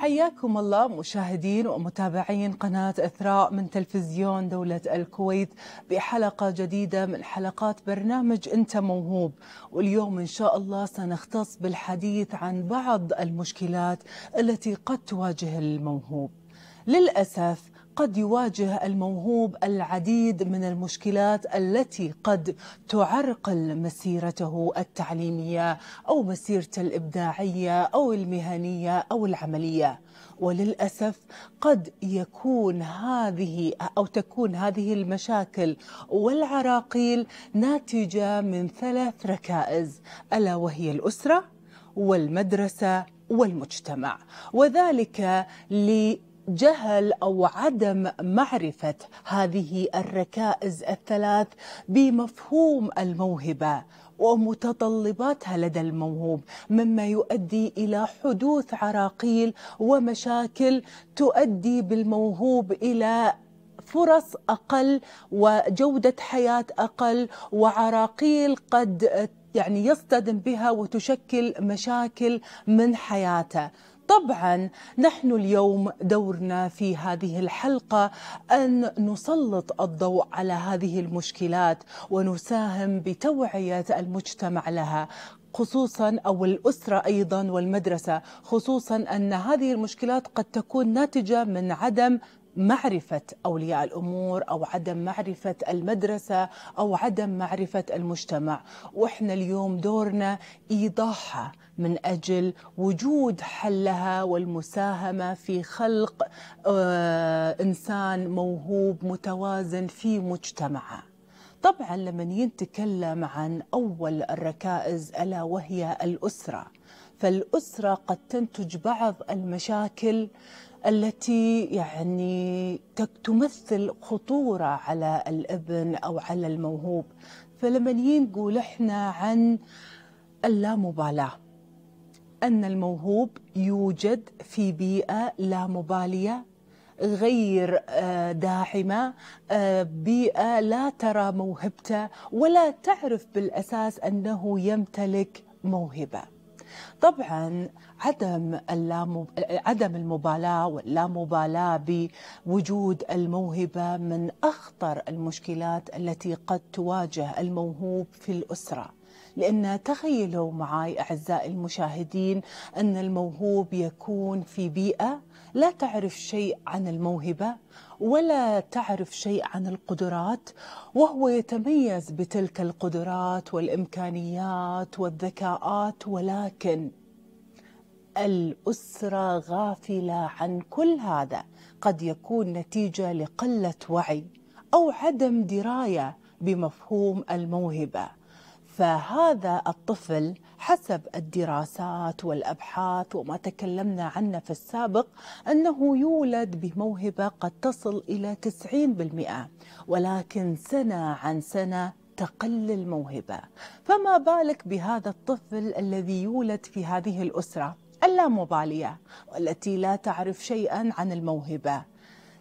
حياكم الله مشاهدين ومتابعين قناة إثراء من تلفزيون دولة الكويت بحلقة جديدة من حلقات برنامج أنت موهوب واليوم إن شاء الله سنختص بالحديث عن بعض المشكلات التي قد تواجه الموهوب للأسف قد يواجه الموهوب العديد من المشكلات التي قد تعرقل مسيرته التعليميه او مسيرته الابداعيه او المهنيه او العمليه وللاسف قد يكون هذه او تكون هذه المشاكل والعراقيل ناتجه من ثلاث ركائز الا وهي الاسره والمدرسه والمجتمع وذلك ل جهل او عدم معرفه هذه الركائز الثلاث بمفهوم الموهبه ومتطلباتها لدى الموهوب مما يؤدي الى حدوث عراقيل ومشاكل تؤدي بالموهوب الى فرص اقل وجوده حياه اقل وعراقيل قد يعني يصطدم بها وتشكل مشاكل من حياته طبعا نحن اليوم دورنا في هذه الحلقه ان نسلط الضوء على هذه المشكلات ونساهم بتوعيه المجتمع لها خصوصا او الاسره ايضا والمدرسه خصوصا ان هذه المشكلات قد تكون ناتجه من عدم معرفة أولياء الأمور أو عدم معرفة المدرسة أو عدم معرفة المجتمع وإحنا اليوم دورنا إيضاحها من أجل وجود حلها والمساهمة في خلق آه، إنسان موهوب متوازن في مجتمعه طبعا لما يتكلم عن أول الركائز ألا وهي الأسرة فالأسرة قد تنتج بعض المشاكل التي يعني تمثل خطورة على الابن أو على الموهوب فلما نقول احنا عن اللامبالاة أن الموهوب يوجد في بيئة لا مبالية غير آه، داعمة آه، بيئة لا ترى موهبته ولا تعرف بالأساس أنه يمتلك موهبة طبعا عدم عدم المبالاه واللامبالاه بوجود الموهبه من اخطر المشكلات التي قد تواجه الموهوب في الاسره لأن تخيلوا معي أعزائي المشاهدين أن الموهوب يكون في بيئة لا تعرف شيء عن الموهبة ولا تعرف شيء عن القدرات وهو يتميز بتلك القدرات والإمكانيات والذكاءات ولكن الأسرة غافلة عن كل هذا قد يكون نتيجة لقلة وعي أو عدم دراية بمفهوم الموهبة فهذا الطفل حسب الدراسات والابحاث وما تكلمنا عنه في السابق انه يولد بموهبه قد تصل الى 90% ولكن سنه عن سنه تقل الموهبه فما بالك بهذا الطفل الذي يولد في هذه الاسره اللامباليه والتي لا تعرف شيئا عن الموهبه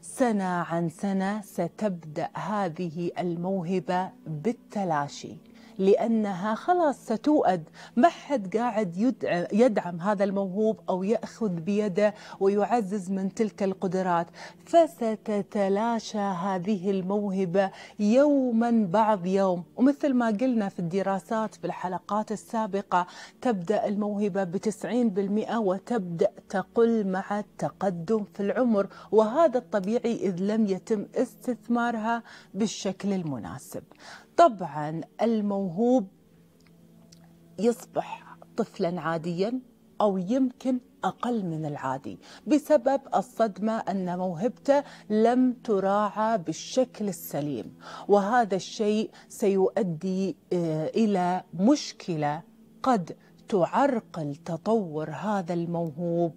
سنه عن سنه ستبدا هذه الموهبه بالتلاشي لأنها خلاص ستوأد ما حد قاعد يدعم هذا الموهوب أو يأخذ بيده ويعزز من تلك القدرات فستتلاشى هذه الموهبة يوما بعد يوم ومثل ما قلنا في الدراسات في الحلقات السابقة تبدأ الموهبة بتسعين بالمئة وتبدأ تقل مع التقدم في العمر وهذا الطبيعي إذ لم يتم استثمارها بالشكل المناسب طبعا الموهبة موهوب يصبح طفلا عاديا او يمكن اقل من العادي بسبب الصدمه ان موهبته لم تراعى بالشكل السليم وهذا الشيء سيؤدي آه، الى مشكله قد تعرقل تطور هذا الموهوب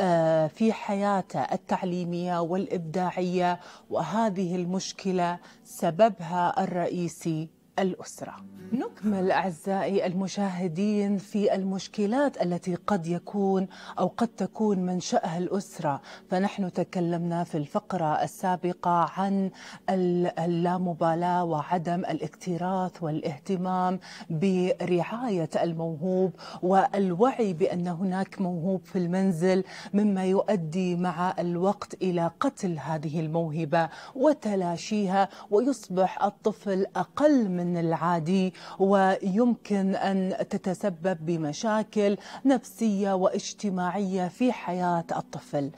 آه، في حياته التعليميه والابداعيه وهذه المشكله سببها الرئيسي الأسرة نكمل أعزائي المشاهدين في المشكلات التي قد يكون أو قد تكون منشأها الأسرة فنحن تكلمنا في الفقرة السابقة عن اللامبالاة وعدم الاكتراث والاهتمام برعاية الموهوب والوعي بأن هناك موهوب في المنزل مما يؤدي مع الوقت إلى قتل هذه الموهبة وتلاشيها ويصبح الطفل أقل من عن العادي ويمكن أن تتسبب بمشاكل نفسية واجتماعية في حياة الطفل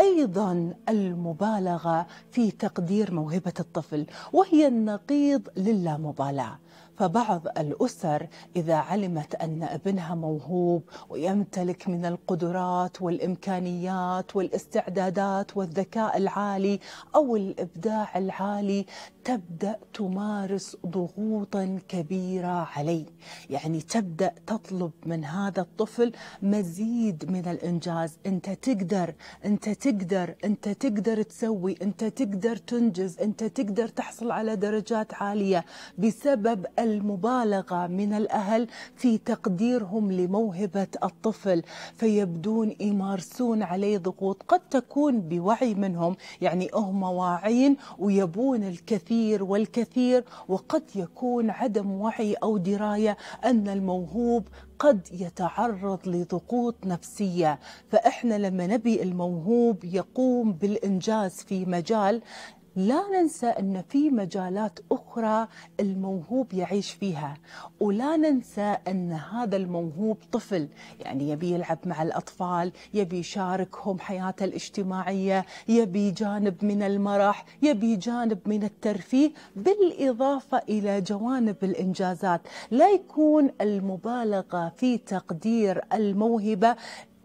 أيضا المبالغة في تقدير موهبة الطفل وهي النقيض للامبالاة فبعض الأسر إذا علمت أن ابنها موهوب ويمتلك من القدرات والإمكانيات والاستعدادات والذكاء العالي أو الإبداع العالي تبدا تمارس ضغوطا كبيره عليه يعني تبدا تطلب من هذا الطفل مزيد من الانجاز انت تقدر انت تقدر انت تقدر تسوي انت تقدر تنجز انت تقدر تحصل على درجات عاليه بسبب المبالغه من الاهل في تقديرهم لموهبه الطفل فيبدون يمارسون عليه ضغوط قد تكون بوعي منهم يعني هم واعين ويبون الكثير الكثير والكثير وقد يكون عدم وعي او درايه ان الموهوب قد يتعرض لضغوط نفسيه فاحنا لما نبي الموهوب يقوم بالانجاز في مجال لا ننسى أن في مجالات أخرى الموهوب يعيش فيها ولا ننسى أن هذا الموهوب طفل يعني يبي يلعب مع الأطفال يبي يشاركهم حياته الاجتماعية يبي جانب من المرح يبي جانب من الترفيه بالإضافة إلى جوانب الإنجازات لا يكون المبالغة في تقدير الموهبة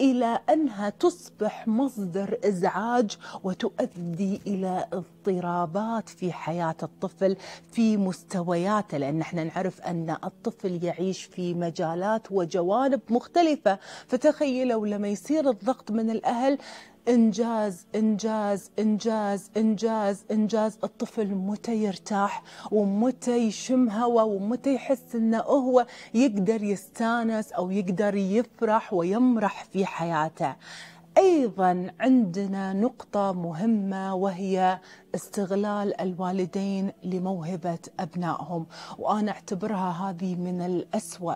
الى انها تصبح مصدر ازعاج وتؤدي الى اضطرابات في حياه الطفل في مستوياته لان احنا نعرف ان الطفل يعيش في مجالات وجوانب مختلفه فتخيلوا لما يصير الضغط من الاهل إنجاز إنجاز إنجاز إنجاز إنجاز الطفل متى يرتاح ومتى يشم هوا ومتى يحس إنه هو يقدر يستانس أو يقدر يفرح ويمرح في حياته ايضا عندنا نقطه مهمه وهي استغلال الوالدين لموهبه ابنائهم وانا اعتبرها هذه من الاسوا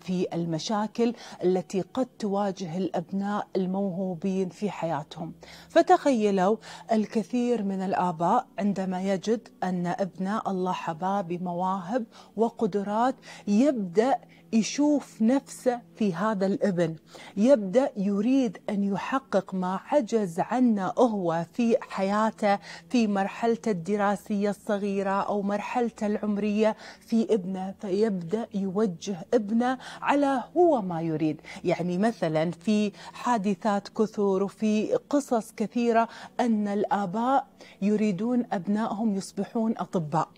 في المشاكل التي قد تواجه الابناء الموهوبين في حياتهم فتخيلوا الكثير من الاباء عندما يجد ان ابناء الله حباه بمواهب وقدرات يبدا يشوف نفسه في هذا الابن يبدا يريد ان يحقق ما عجز عنه هو في حياته في مرحلته الدراسيه الصغيره او مرحلته العمريه في ابنه فيبدا يوجه ابنه على هو ما يريد يعني مثلا في حادثات كثر وفي قصص كثيرة أن الآباء يريدون أبنائهم يصبحون أطباء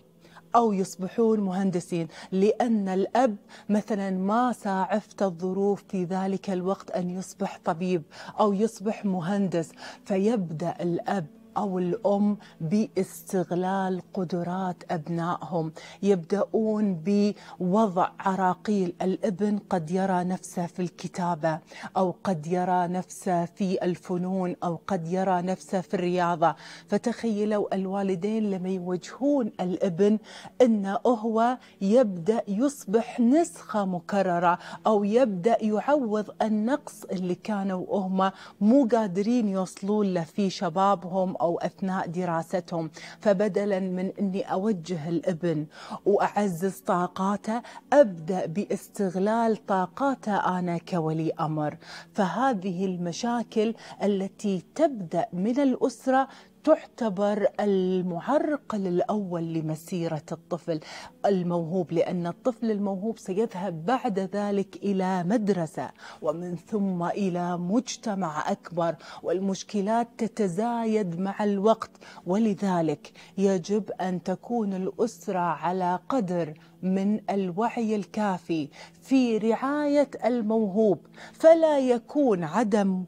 أو يصبحون مهندسين لأن الأب مثلا ما ساعفت الظروف في ذلك الوقت أن يصبح طبيب أو يصبح مهندس فيبدأ الأب أو الأم باستغلال قدرات أبنائهم يبدأون بوضع عراقيل الابن قد يرى نفسه في الكتابة أو قد يرى نفسه في الفنون أو قد يرى نفسه في الرياضة فتخيلوا الوالدين لما يوجهون الابن أنه هو يبدأ يصبح نسخة مكررة أو يبدأ يعوض النقص اللي كانوا هما مو قادرين يوصلون له في شبابهم أو أثناء دراستهم فبدلا من أني أوجه الابن وأعزز طاقاته أبدأ باستغلال طاقاته أنا كولي أمر فهذه المشاكل التي تبدأ من الأسرة تعتبر المعرقل الأول لمسيرة الطفل الموهوب لأن الطفل الموهوب سيذهب بعد ذلك إلى مدرسة ومن ثم إلى مجتمع أكبر والمشكلات تتزايد مع الوقت ولذلك يجب أن تكون الأسرة على قدر من الوعي الكافي في رعاية الموهوب فلا يكون عدم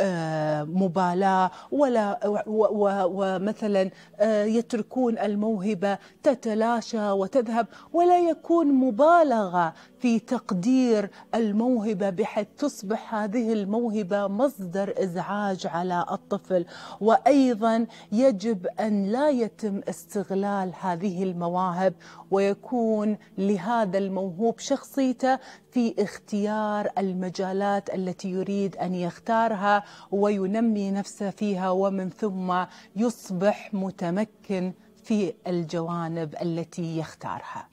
آه، مبالاة ولا ومثلا آه، يتركون الموهبة تتلاشى وتذهب ولا يكون مبالغة في تقدير الموهبة بحيث تصبح هذه الموهبة مصدر إزعاج على الطفل وأيضا يجب أن لا يتم استغلال هذه المواهب ويكون لهذا الموهوب شخصيته في اختيار المجالات التي يريد ان يختارها وينمي نفسه فيها ومن ثم يصبح متمكن في الجوانب التي يختارها